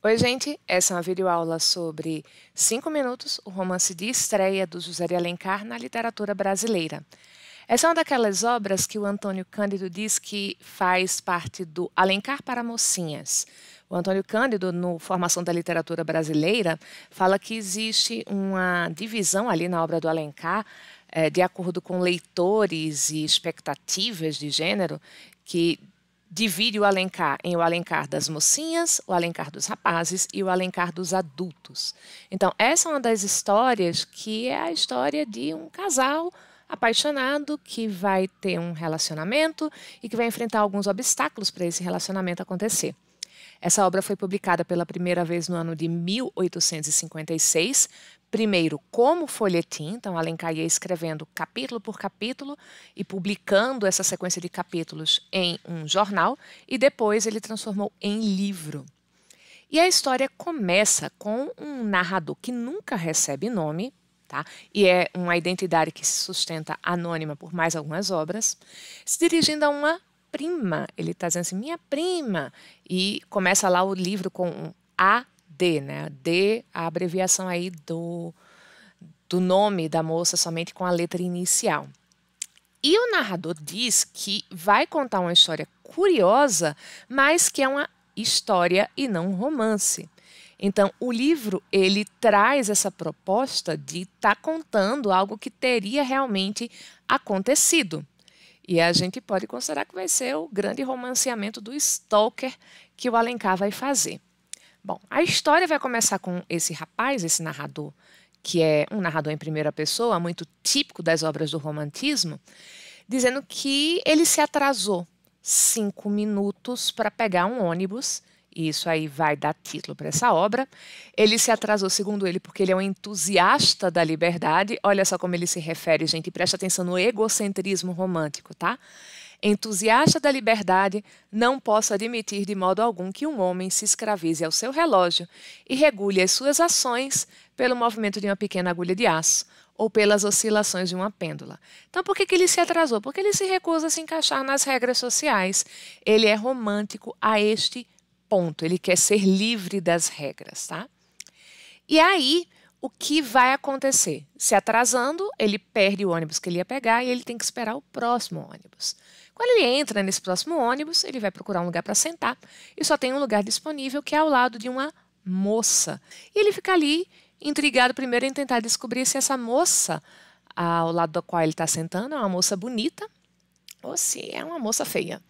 Oi, gente! Essa é uma videoaula sobre Cinco minutos, o romance de estreia do José de Alencar na literatura brasileira. Essa é uma daquelas obras que o Antônio Cândido diz que faz parte do Alencar para Mocinhas. O Antônio Cândido, no Formação da Literatura Brasileira, fala que existe uma divisão ali na obra do Alencar, eh, de acordo com leitores e expectativas de gênero, que divide o Alencar em o Alencar das mocinhas, o Alencar dos rapazes e o Alencar dos adultos. Então, essa é uma das histórias que é a história de um casal apaixonado que vai ter um relacionamento e que vai enfrentar alguns obstáculos para esse relacionamento acontecer. Essa obra foi publicada pela primeira vez no ano de 1856 primeiro como folhetim, então Alencar ia escrevendo capítulo por capítulo e publicando essa sequência de capítulos em um jornal e depois ele transformou em livro. E a história começa com um narrador que nunca recebe nome, tá? E é uma identidade que se sustenta anônima por mais algumas obras, se dirigindo a uma prima. Ele está dizendo assim, minha prima. E começa lá o livro com um a D, né? D, a abreviação aí do, do nome da moça somente com a letra inicial. E o narrador diz que vai contar uma história curiosa, mas que é uma história e não um romance. Então, o livro ele traz essa proposta de estar tá contando algo que teria realmente acontecido. E a gente pode considerar que vai ser o grande romanceamento do Stalker que o Alencar vai fazer. Bom, a história vai começar com esse rapaz, esse narrador, que é um narrador em primeira pessoa, muito típico das obras do romantismo, dizendo que ele se atrasou cinco minutos para pegar um ônibus. E isso aí vai dar título para essa obra. Ele se atrasou, segundo ele, porque ele é um entusiasta da liberdade. Olha só como ele se refere, gente. Presta atenção no egocentrismo romântico, tá? Entusiasta da liberdade, não posso admitir de modo algum que um homem se escravize ao seu relógio e regule as suas ações pelo movimento de uma pequena agulha de aço ou pelas oscilações de uma pêndula. Então, por que, que ele se atrasou? Porque ele se recusa a se encaixar nas regras sociais. Ele é romântico a este ponto. Ele quer ser livre das regras, tá? E aí, o que vai acontecer? Se atrasando, ele perde o ônibus que ele ia pegar e ele tem que esperar o próximo ônibus. Quando ele entra nesse próximo ônibus, ele vai procurar um lugar para sentar e só tem um lugar disponível que é ao lado de uma moça. E ele fica ali intrigado primeiro em tentar descobrir se essa moça ao lado da qual ele está sentando é uma moça bonita ou se é uma moça feia.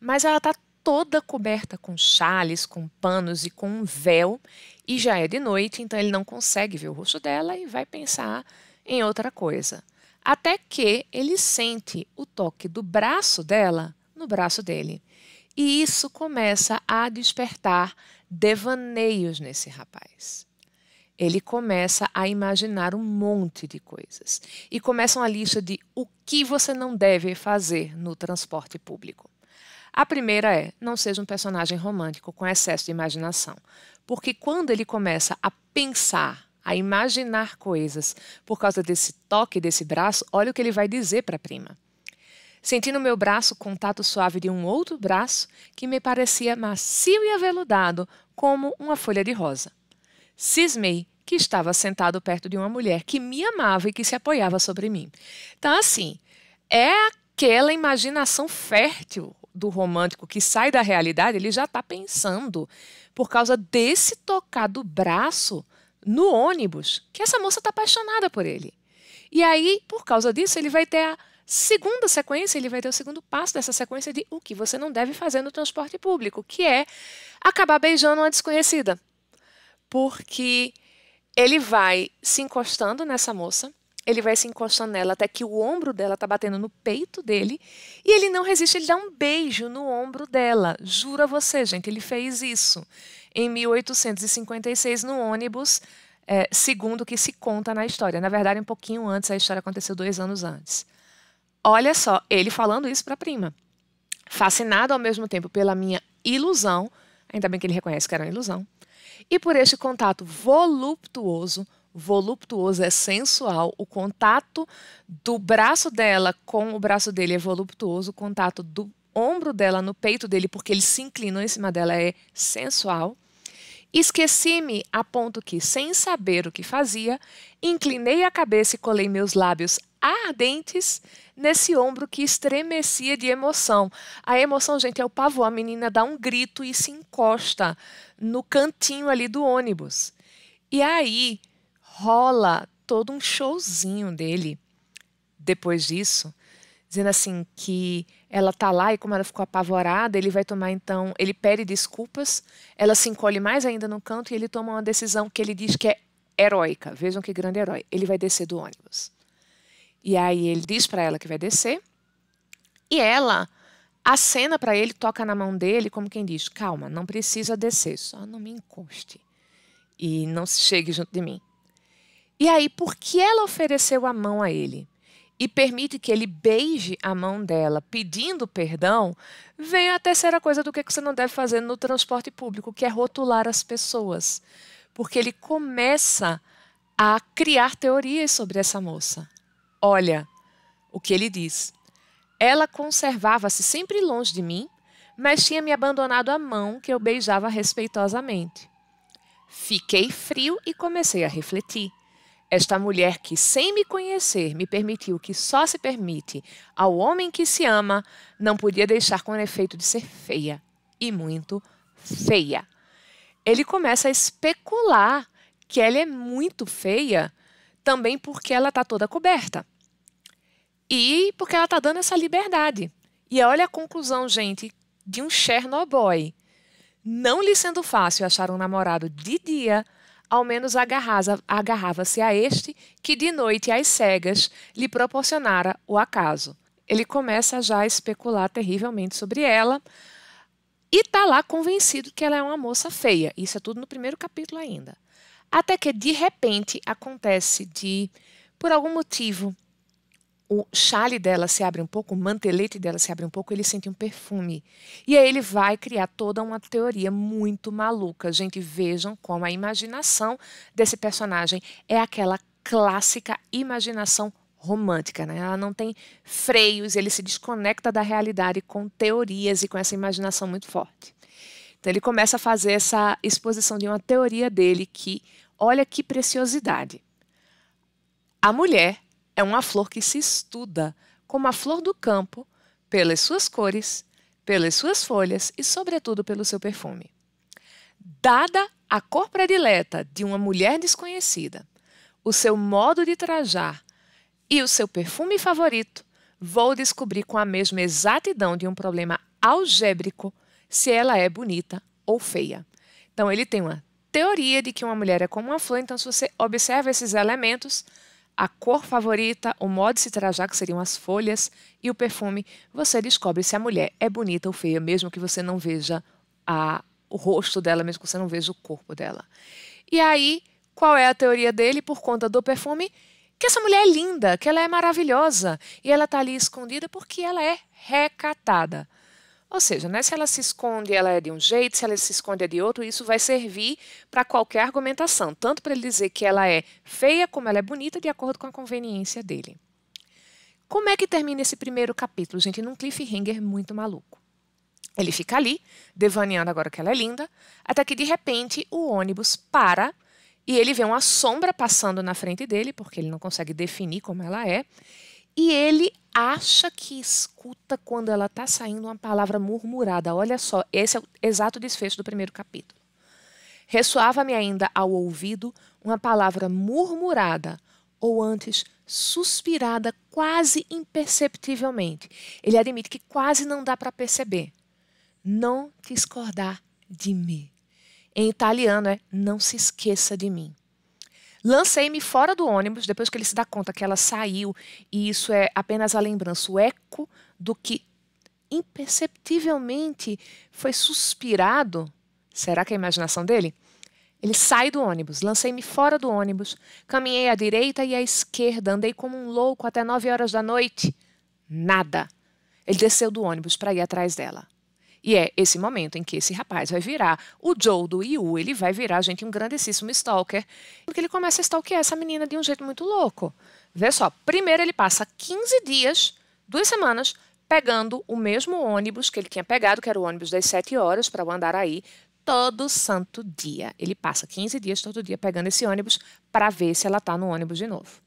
Mas ela está toda coberta com chales, com panos e com um véu, e já é de noite, então ele não consegue ver o rosto dela e vai pensar em outra coisa até que ele sente o toque do braço dela no braço dele. E isso começa a despertar devaneios nesse rapaz. Ele começa a imaginar um monte de coisas e começa uma lista de o que você não deve fazer no transporte público. A primeira é: não seja um personagem romântico com excesso de imaginação, porque quando ele começa a pensar a imaginar coisas por causa desse toque desse braço, olha o que ele vai dizer para a prima. Senti no meu braço o contato suave de um outro braço que me parecia macio e aveludado, como uma folha de rosa. Cismei que estava sentado perto de uma mulher que me amava e que se apoiava sobre mim. Então, assim, é aquela imaginação fértil do romântico que sai da realidade, ele já está pensando, por causa desse tocar do braço, no ônibus que essa moça está apaixonada por ele. E aí, por causa disso, ele vai ter a segunda sequência, ele vai ter o segundo passo dessa sequência de o que você não deve fazer no transporte público, que é acabar beijando uma desconhecida. Porque ele vai se encostando nessa moça, ele vai se encostando nela até que o ombro dela tá batendo no peito dele e ele não resiste, ele dá um beijo no ombro dela. Jura você, gente, ele fez isso em 1856 no ônibus, é, segundo o que se conta na história. Na verdade, um pouquinho antes, a história aconteceu dois anos antes. Olha só, ele falando isso para a prima. Fascinado ao mesmo tempo pela minha ilusão, ainda bem que ele reconhece que era uma ilusão, e por este contato voluptuoso voluptuoso, é sensual. O contato do braço dela com o braço dele é voluptuoso, o contato do ombro dela no peito dele, porque ele se inclinou em cima dela, é sensual. Esqueci-me a ponto que, sem saber o que fazia, inclinei a cabeça e colei meus lábios ardentes nesse ombro que estremecia de emoção. A emoção, gente, é o pavor. A menina dá um grito e se encosta no cantinho ali do ônibus. E aí, rola todo um showzinho dele depois disso, dizendo assim que ela tá lá e como ela ficou apavorada, ele vai tomar então, ele pede desculpas, ela se encolhe mais ainda no canto e ele toma uma decisão que ele diz que é heróica. Vejam que grande herói. Ele vai descer do ônibus. E aí ele diz para ela que vai descer. E ela acena para ele, toca na mão dele, como quem diz: "Calma, não precisa descer, só não me encoste e não se chegue junto de mim". E aí, porque ela ofereceu a mão a ele e permite que ele beije a mão dela pedindo perdão, vem a terceira coisa do que você não deve fazer no transporte público, que é rotular as pessoas. Porque ele começa a criar teorias sobre essa moça. Olha o que ele diz. Ela conservava-se sempre longe de mim, mas tinha me abandonado a mão que eu beijava respeitosamente. Fiquei frio e comecei a refletir. Esta mulher que, sem me conhecer, me permitiu o que só se permite ao homem que se ama, não podia deixar com o efeito de ser feia, e muito feia. Ele começa a especular que ela é muito feia, também porque ela está toda coberta. E porque ela está dando essa liberdade. E olha a conclusão, gente, de um Chernobyl. Não lhe sendo fácil achar um namorado de dia, ao menos agarrava-se a este que de noite às cegas lhe proporcionara o acaso. Ele começa já a especular terrivelmente sobre ela e está lá convencido que ela é uma moça feia. Isso é tudo no primeiro capítulo ainda. Até que de repente acontece de, por algum motivo, o chale dela se abre um pouco, o mantelete dela se abre um pouco, ele sente um perfume. E aí ele vai criar toda uma teoria muito maluca. Gente, vejam como a imaginação desse personagem é aquela clássica imaginação romântica, né? Ela não tem freios, ele se desconecta da realidade com teorias e com essa imaginação muito forte. Então ele começa a fazer essa exposição de uma teoria dele que, olha que preciosidade. A mulher é uma flor que se estuda como a flor do campo, pelas suas cores, pelas suas folhas e, sobretudo, pelo seu perfume. Dada a cor predileta de uma mulher desconhecida, o seu modo de trajar e o seu perfume favorito, vou descobrir com a mesma exatidão de um problema algébrico se ela é bonita ou feia. Então, ele tem uma teoria de que uma mulher é como uma flor, então, se você observa esses elementos, a cor favorita, o modo de se trajar, que seriam as folhas, e o perfume, você descobre se a mulher é bonita ou feia, mesmo que você não veja a, o rosto dela, mesmo que você não veja o corpo dela. E aí, qual é a teoria dele por conta do perfume? Que essa mulher é linda, que ela é maravilhosa, e ela está ali escondida porque ela é recatada. Ou seja, né, se ela se esconde, ela é de um jeito, se ela se esconde, é de outro, isso vai servir para qualquer argumentação, tanto para ele dizer que ela é feia como ela é bonita, de acordo com a conveniência dele. Como é que termina esse primeiro capítulo, gente? Num cliffhanger muito maluco. Ele fica ali, devaneando agora que ela é linda, até que de repente o ônibus para e ele vê uma sombra passando na frente dele, porque ele não consegue definir como ela é, e ele acha que escuta quando ela está saindo uma palavra murmurada. Olha só, esse é o exato desfecho do primeiro capítulo. Ressoava-me ainda ao ouvido uma palavra murmurada, ou antes suspirada quase imperceptivelmente. Ele admite que quase não dá para perceber. Não discordar de mim. Em italiano é não se esqueça de mim. Lancei-me fora do ônibus, depois que ele se dá conta que ela saiu, e isso é apenas a lembrança, o eco do que imperceptivelmente foi suspirado. Será que é a imaginação dele? Ele sai do ônibus, lancei-me fora do ônibus, caminhei à direita e à esquerda, andei como um louco até nove horas da noite. Nada. Ele desceu do ônibus para ir atrás dela. E é esse momento em que esse rapaz vai virar o Joe do Yu, ele vai virar, gente, um grandessíssimo stalker, porque ele começa a stalkear essa menina de um jeito muito louco. Vê só, primeiro ele passa 15 dias, duas semanas, pegando o mesmo ônibus que ele tinha pegado, que era o ônibus das 7 horas para o Andaraí, todo santo dia. Ele passa 15 dias todo dia pegando esse ônibus para ver se ela tá no ônibus de novo.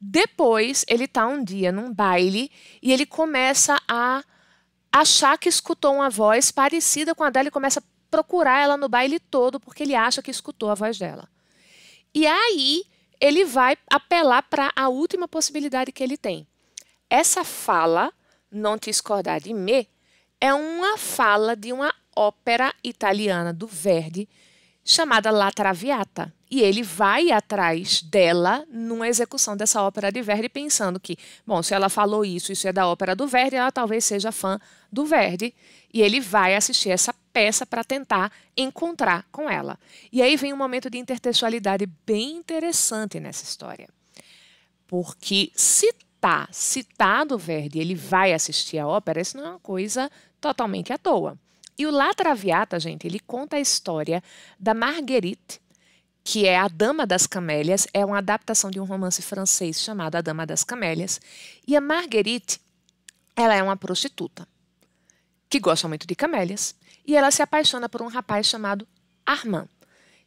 Depois, ele tá um dia num baile e ele começa a achar que escutou uma voz parecida com a dela e começa a procurar ela no baile todo porque ele acha que escutou a voz dela. E aí ele vai apelar para a última possibilidade que ele tem. Essa fala, não te escordar de me, é uma fala de uma ópera italiana do Verdi chamada La Traviata e ele vai atrás dela numa execução dessa ópera de Verdi, pensando que, bom, se ela falou isso, isso é da ópera do Verdi, ela talvez seja fã do Verdi, e ele vai assistir essa peça para tentar encontrar com ela. E aí vem um momento de intertextualidade bem interessante nessa história. Porque se tá citado tá Verdi, ele vai assistir a ópera, isso não é uma coisa totalmente à toa. E o La Traviata, gente, ele conta a história da Marguerite, que é A Dama das Camélias, é uma adaptação de um romance francês chamado A Dama das Camélias. E a Marguerite, ela é uma prostituta que gosta muito de camélias e ela se apaixona por um rapaz chamado Armand.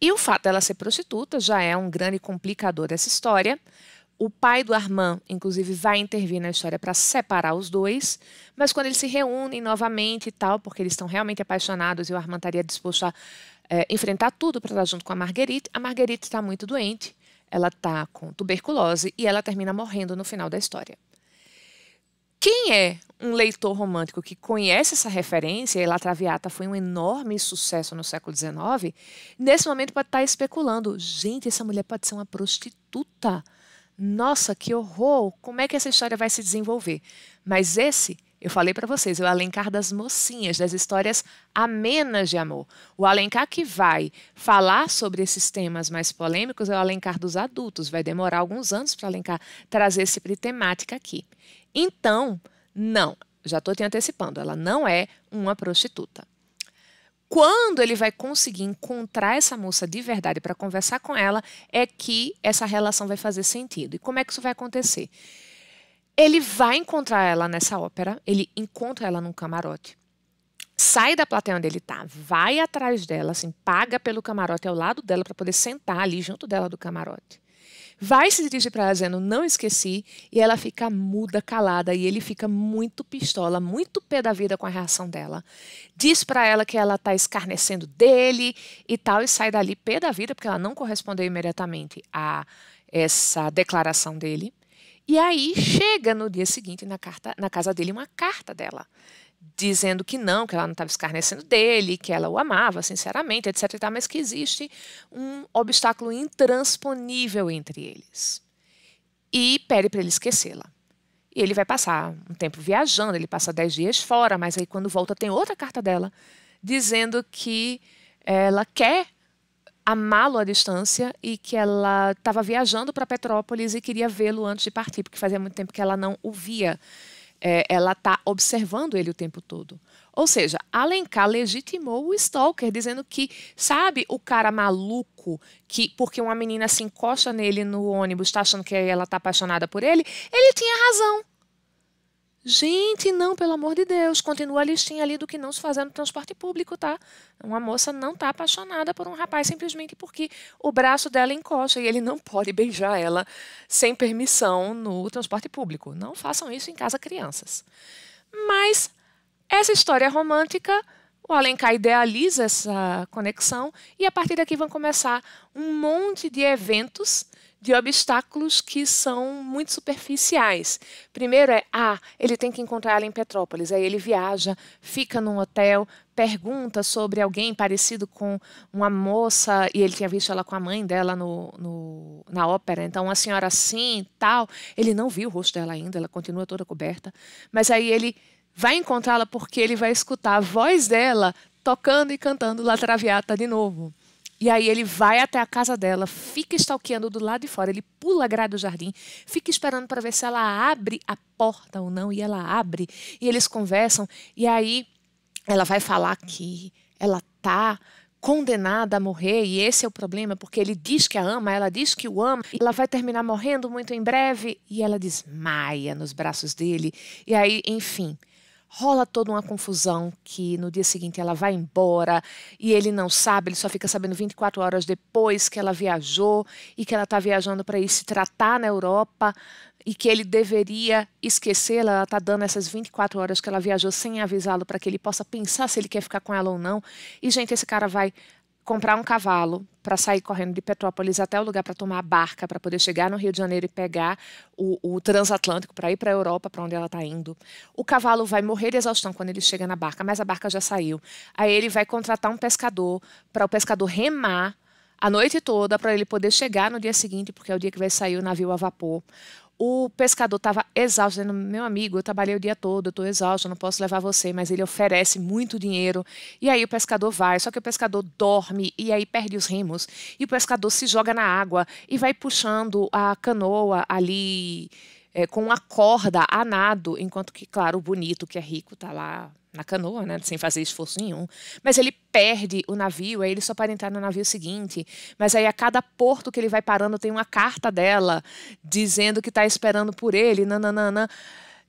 E o fato dela ser prostituta já é um grande complicador dessa história. O pai do Armand, inclusive, vai intervir na história para separar os dois, mas quando eles se reúnem novamente e tal, porque eles estão realmente apaixonados e o Armand estaria disposto a é, enfrentar tudo para estar junto com a Marguerite. A Marguerite está muito doente, ela está com tuberculose e ela termina morrendo no final da história. Quem é um leitor romântico que conhece essa referência, e La Traviata foi um enorme sucesso no século XIX, nesse momento pode estar tá especulando: gente, essa mulher pode ser uma prostituta. Nossa, que horror! Como é que essa história vai se desenvolver? Mas esse eu falei para vocês, o Alencar das mocinhas, das histórias amenas de amor. O Alencar que vai falar sobre esses temas mais polêmicos é o Alencar dos adultos. Vai demorar alguns anos para Alencar trazer esse tipo de temática aqui. Então, não, já estou te antecipando, ela não é uma prostituta. Quando ele vai conseguir encontrar essa moça de verdade para conversar com ela, é que essa relação vai fazer sentido. E como é que isso vai acontecer? Ele vai encontrar ela nessa ópera, ele encontra ela num camarote. Sai da plateia onde ele está, vai atrás dela, assim, paga pelo camarote ao lado dela para poder sentar ali junto dela do camarote. Vai se dirigir para ela dizendo não esqueci e ela fica muda, calada e ele fica muito pistola, muito pé da vida com a reação dela. Diz para ela que ela está escarnecendo dele e tal e sai dali pé da vida porque ela não correspondeu imediatamente a essa declaração dele. E aí chega no dia seguinte na, carta, na casa dele uma carta dela, dizendo que não, que ela não estava escarnecendo dele, que ela o amava sinceramente, etc. etc mas que existe um obstáculo intransponível entre eles. E pede para ele esquecê-la. E ele vai passar um tempo viajando, ele passa dez dias fora, mas aí quando volta tem outra carta dela dizendo que ela quer amá-lo à distância e que ela estava viajando para Petrópolis e queria vê-lo antes de partir, porque fazia muito tempo que ela não o via. É, ela está observando ele o tempo todo. Ou seja, Alencar legitimou o Stalker, dizendo que, sabe, o cara maluco que, porque uma menina se encosta nele no ônibus, está achando que ela está apaixonada por ele, ele tinha razão. Gente, não, pelo amor de Deus, continua a listinha ali do que não se fazer no transporte público, tá? Uma moça não está apaixonada por um rapaz simplesmente porque o braço dela encosta e ele não pode beijar ela sem permissão no transporte público. Não façam isso em casa, crianças. Mas essa história romântica, o Alencar idealiza essa conexão e a partir daqui vão começar um monte de eventos de obstáculos que são muito superficiais. Primeiro é, ah, ele tem que encontrar ela em Petrópolis. Aí ele viaja, fica num hotel, pergunta sobre alguém parecido com uma moça, e ele tinha visto ela com a mãe dela no, no, na ópera, então uma senhora assim tal. Ele não viu o rosto dela ainda, ela continua toda coberta. Mas aí ele vai encontrá-la porque ele vai escutar a voz dela tocando e cantando La Traviata de novo. E aí ele vai até a casa dela, fica stalkeando do lado de fora, ele pula a grade do jardim, fica esperando para ver se ela abre a porta ou não, e ela abre, e eles conversam, e aí ela vai falar que ela tá condenada a morrer, e esse é o problema, porque ele diz que a ama, ela diz que o ama, ela vai terminar morrendo muito em breve, e ela desmaia nos braços dele, e aí, enfim, rola toda uma confusão que no dia seguinte ela vai embora e ele não sabe, ele só fica sabendo 24 horas depois que ela viajou e que ela está viajando para ir se tratar na Europa e que ele deveria esquecê-la, ela está dando essas 24 horas que ela viajou sem avisá-lo para que ele possa pensar se ele quer ficar com ela ou não. E gente, esse cara vai comprar um cavalo para sair correndo de Petrópolis até o lugar para tomar a barca, para poder chegar no Rio de Janeiro e pegar o, o transatlântico para ir para a Europa, para onde ela está indo. O cavalo vai morrer de exaustão quando ele chega na barca, mas a barca já saiu. Aí ele vai contratar um pescador para o pescador remar a noite toda para ele poder chegar no dia seguinte, porque é o dia que vai sair o navio a vapor. O pescador estava exausto, dizendo: Meu amigo, eu trabalhei o dia todo, eu estou exausto, não posso levar você, mas ele oferece muito dinheiro. E aí o pescador vai, só que o pescador dorme e aí perde os remos. E o pescador se joga na água e vai puxando a canoa ali é, com uma corda a nado, enquanto que, claro, o bonito, que é rico, está lá na canoa, né, sem fazer esforço nenhum. Mas ele perde o navio, aí ele só pode entrar no navio seguinte. Mas aí a cada porto que ele vai parando tem uma carta dela dizendo que está esperando por ele, nananana.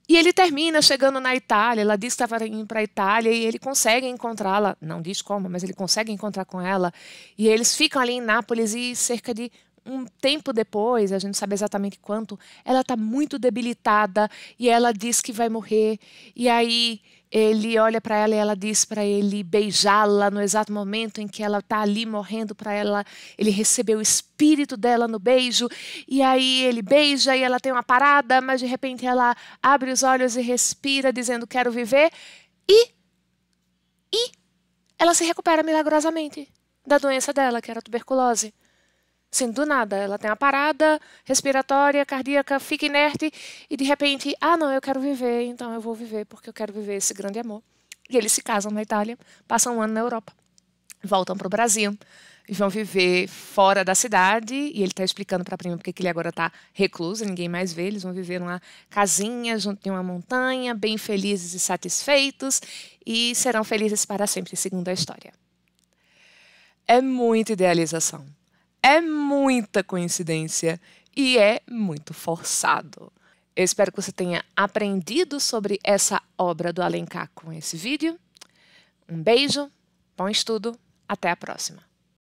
E ele termina chegando na Itália, ela diz que estava indo para a Itália e ele consegue encontrá-la, não diz como, mas ele consegue encontrar com ela. E eles ficam ali em Nápoles e cerca de um tempo depois, a gente sabe exatamente quanto, ela está muito debilitada e ela diz que vai morrer. E aí ele olha para ela e ela diz para ele beijá-la no exato momento em que ela está ali morrendo para ela. Ele recebeu o espírito dela no beijo e aí ele beija e ela tem uma parada, mas de repente ela abre os olhos e respira dizendo quero viver e e ela se recupera milagrosamente da doença dela, que era tuberculose. Sim, do nada. Ela tem uma parada respiratória, cardíaca, fica inerte e de repente, ah, não, eu quero viver, então eu vou viver porque eu quero viver esse grande amor. E eles se casam na Itália, passam um ano na Europa, voltam para o Brasil e vão viver fora da cidade. E ele está explicando para a prima porque ele agora está recluso, ninguém mais vê. Eles vão viver numa casinha junto de uma montanha, bem felizes e satisfeitos, e serão felizes para sempre, segundo a história. É muita idealização é muita coincidência e é muito forçado. Eu espero que você tenha aprendido sobre essa obra do Alencar com esse vídeo. Um beijo, bom estudo, até a próxima!